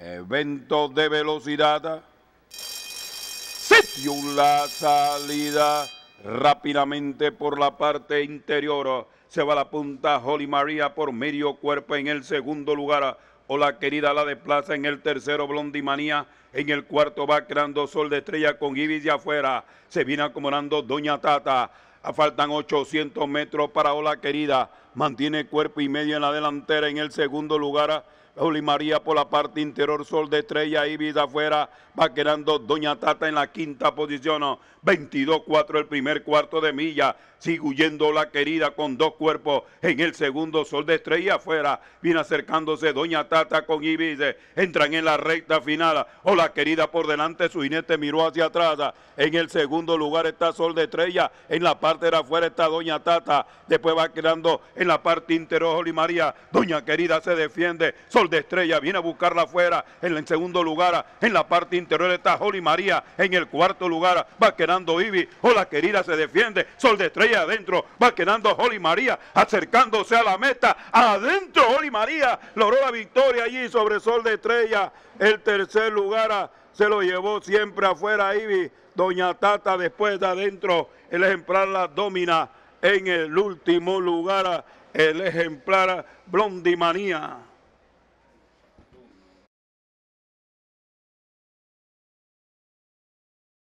evento de velocidad. Se dio la salida rápidamente por la parte interior. Se va la punta Holy María por medio cuerpo en el segundo lugar. O la querida la desplaza en el tercero Blondie Manía. En el cuarto va creando Sol de Estrella con Ibis de afuera. Se viene acomodando Doña Tata. Faltan 800 metros para Ola Querida. Mantiene cuerpo y medio en la delantera. En el segundo lugar, Juli María por la parte interior, Sol de Estrella, Ibiza afuera, va quedando Doña Tata en la quinta posición, 22-4 el primer cuarto de milla, sigue huyendo la querida con dos cuerpos, en el segundo Sol de Estrella afuera, viene acercándose Doña Tata con Ibiza... entran en la recta final, o la querida por delante, su jinete miró hacia atrás, en el segundo lugar está Sol de Estrella, en la parte de afuera está Doña Tata, después va quedando en la parte interior, Holly María. Doña querida se defiende. Sol de estrella viene a buscarla afuera. En el segundo lugar, en la parte interior está Holly María. En el cuarto lugar va quedando Ibi. Hola querida se defiende. Sol de estrella adentro. Va quedando Holly María. Acercándose a la meta. Adentro Holly María. Logró la victoria allí sobre Sol de estrella. El tercer lugar ah, se lo llevó siempre afuera Ivy. Doña Tata después de adentro. El ejemplar la domina en el último lugar el ejemplar Blondimanía.